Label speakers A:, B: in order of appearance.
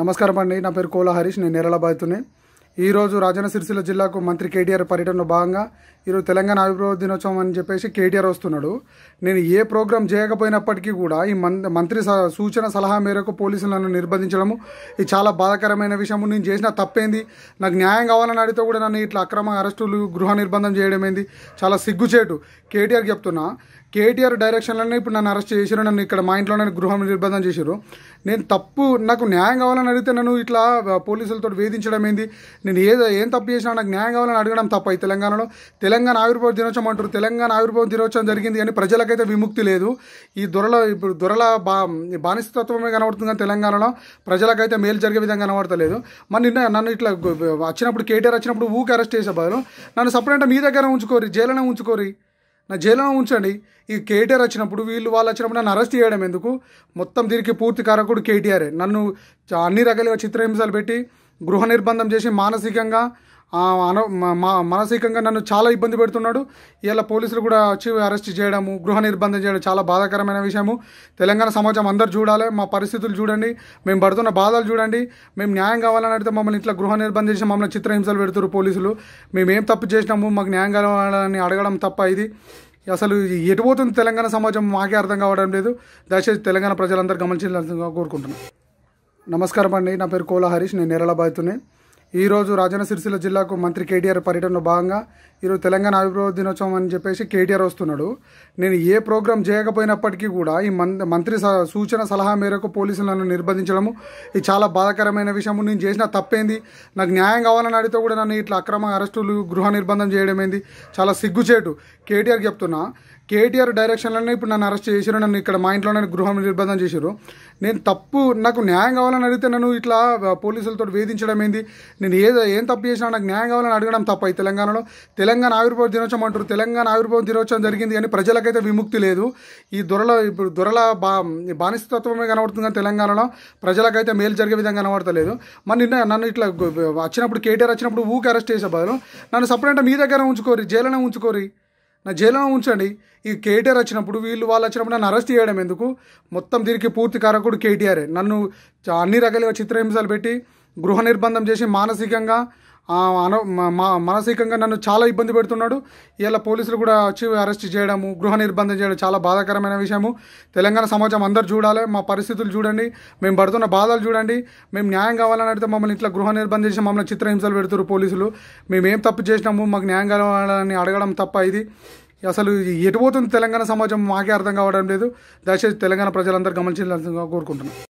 A: నమస్కారం అండి నా పేరు కోలా హరీష్ నేను నేరళ బాధితుని ఈరోజు రాజన్న సిరిసిల్ల జిల్లాకు మంత్రి కేటీఆర్ పర్యటనలో భాగంగా ఈరోజు తెలంగాణ అభివృద్ధి దినోత్సవం అని చెప్పేసి కేటీఆర్ వస్తున్నాడు నేను ఏ ప్రోగ్రాం చేయకపోయినప్పటికీ కూడా ఈ మంత్రి సూచన సలహా మేరకు పోలీసులను నిర్బంధించడము ఇది చాలా బాధాకరమైన విషయము నేను చేసిన తప్పేంది నాకు న్యాయం కావాలని అడిగితే కూడా నన్ను ఇట్లా అక్రమ అరెస్టులు గృహ నిర్బంధం చేయడం చాలా సిగ్గుచేటు కేటీఆర్ చెప్తున్నా కేటీఆర్ డైరెక్షన్లోనే ఇప్పుడు నన్ను అరెస్ట్ చేసిరు నన్ను ఇక్కడ మా ఇంట్లోనే గృహం నిర్బంధం చేశారు నేను తప్పు నాకు న్యాయం కావాలని అడిగితే నన్ను ఇట్లా పోలీసులతో వేధించడం ఏంది నేను ఏ ఏం తప్పు చేసినా నాకు న్యాయం కావాలని అడగడం తప్ప ఈ తెలంగాణలో తెలంగాణ ఆవిర్భావ దినోత్సవం అంటారు తెలంగాణ ఆవిర్భావ దినోత్సవం జరిగింది కానీ ప్రజలకైతే విముక్తి లేదు ఈ దొరల ఇప్పుడు దొరల బా బానిసత్వమే కనబడుతుంది కానీ తెలంగాణలో ప్రజలకైతే మేలు జరిగే విధంగా కనబడతలేదు మరి నిన్న నన్ను ఇట్లా వచ్చినప్పుడు కేటీఆర్ వచ్చినప్పుడు ఊకి అరెస్ట్ చేసే బదులు నన్ను సపరేట్ మీ దగ్గర ఉంచుకోరి జైలునే ఉంచుకోరి నా జైల్లో ఉంచండి ఈ కేటీఆర్ వచ్చినప్పుడు వీళ్ళు వాళ్ళు వచ్చినప్పుడు నన్ను అరెస్ట్ చేయడం ఎందుకు మొత్తం దీనికి పూర్తి కారకుడు కేటీఆరే నన్ను అన్ని రకాలుగా చిత్రహింసలు పెట్టి గృహ నిర్బంధం చేసి మానసికంగా అన మానసికంగా నన్ను చాలా ఇబ్బంది పెడుతున్నాడు ఇలా పోలీసులు కూడా వచ్చి అరెస్ట్ చేయడము గృహ నిర్బంధం చేయడం చాలా బాధాకరమైన విషయము తెలంగాణ సమాజం అందరు చూడాలి మా పరిస్థితులు చూడండి మేము పడుతున్న బాధలు చూడండి మేము న్యాయం కావాలని అడిగితే మమ్మల్ని ఇట్లా గృహ నిర్బంధం చేసి మమ్మల్ని చిత్రహింసలు పెడుతున్నారు పోలీసులు మేము ఏం తప్పు చేసినాము మాకు న్యాయం కావాలని అడగడం తప్ప ఇది అసలు ఎటు పోతుంది తెలంగాణ సమాజం మాకే అర్థం కావడం లేదు దయచేసి తెలంగాణ ప్రజలందరూ గమనించాలని కోరుకుంటున్నాను నమస్కారం అండి నా పేరు కోలా హరీష్ నేను నేరళ బాధితున్నాను ఈరోజు రాజన్న సిరిసిల్ల జిల్లాకు మంత్రి కేటీఆర్ పర్యటనలో భాగంగా ఈరోజు తెలంగాణ అభివృద్ధి దినోత్సవం అని చెప్పేసి కేటీఆర్ వస్తున్నాడు నేను ఏ ప్రోగ్రాం చేయకపోయినప్పటికీ కూడా ఈ మంత్రి సూచన సలహా మేరకు పోలీసులు నన్ను నిర్బంధించడము ఇది చాలా బాధాకరమైన విషయము నేను చేసిన తప్పేంది నాకు న్యాయం కావాలని అడిగితే కూడా నన్ను ఇట్లా అక్రమ అరెస్టులు గృహ నిర్బంధం చేయడం చాలా సిగ్గుచేటు కేటీఆర్ చెప్తున్నా కేటీఆర్ డైరెక్షన్లోనే ఇప్పుడు నన్ను అరెస్ట్ చేసారు నన్ను ఇక్కడ మా ఇంట్లో గృహం నిర్బంధం చేశారు నేను తప్పు నాకు న్యాయం కావాలని అడిగితే నన్ను ఇట్లా పోలీసులతో వేధించడం ఏంది నేను ఏ ఏం తప్పు చేసినా నాకు న్యాయం కావాలని అడగడం తప్ప ఈ తెలంగాణలో తెలంగాణ ఆవిర్భావ దినోత్సవం అంటారు తెలంగాణ ఆవిర్భావ దినోత్సవం జరిగింది కానీ ప్రజలకైతే విముక్తి లేదు ఈ దొరల ఇప్పుడు దొరల బా బానిసత్వమే కనబడుతుంది కానీ తెలంగాణలో ప్రజలకైతే మేలు జరిగే విధంగా కనబడతలేదు మరి నిన్న నన్ను ఇట్లా వచ్చినప్పుడు కేటీఆర్ వచ్చినప్పుడు ఊకి అరెస్ట్ చేసే బదులు నన్ను సపరేట్ మీ దగ్గర ఉంచుకోరి జైలునే ఉంచుకోరి నా జైల్లో ఉంచండి ఈ కేటీఆర్ వచ్చినప్పుడు వీళ్ళు వాళ్ళు వచ్చినప్పుడు నన్ను అరెస్ట్ చేయడం ఎందుకు మొత్తం దీనికి పూర్తి కారకుడు కేటీఆరే నన్ను అన్ని రకాలుగా చిత్రహింసలు పెట్టి గృహ నిర్బంధం చేసి మానసికంగా మా మానసికంగా నన్ను చాలా ఇబ్బంది పెడుతున్నాడు ఇలా పోలీసులు కూడా వచ్చి అరెస్ట్ చేయడము గృహ నిర్బంధం చేయడం చాలా బాధాకరమైన విషయము తెలంగాణ సమాజం అందరు చూడాలి మా పరిస్థితులు చూడండి మేము పడుతున్న బాధలు చూడండి మేము న్యాయం కావాలని అడిగితే మమ్మల్ని ఇట్లా గృహ నిర్బంధం చేసి మమ్మల్ని చిత్రహింసలు పెడుతున్నారు పోలీసులు మేము ఏం తప్పు చేసినాము మాకు న్యాయం కావాలని అడగడం తప్ప ఇది అసలు ఎటుపోతుంది తెలంగాణ సమాజం మాకే అర్థం కావడం లేదు దయచేసి తెలంగాణ ప్రజలందరూ గమనించాలని కోరుకుంటున్నాను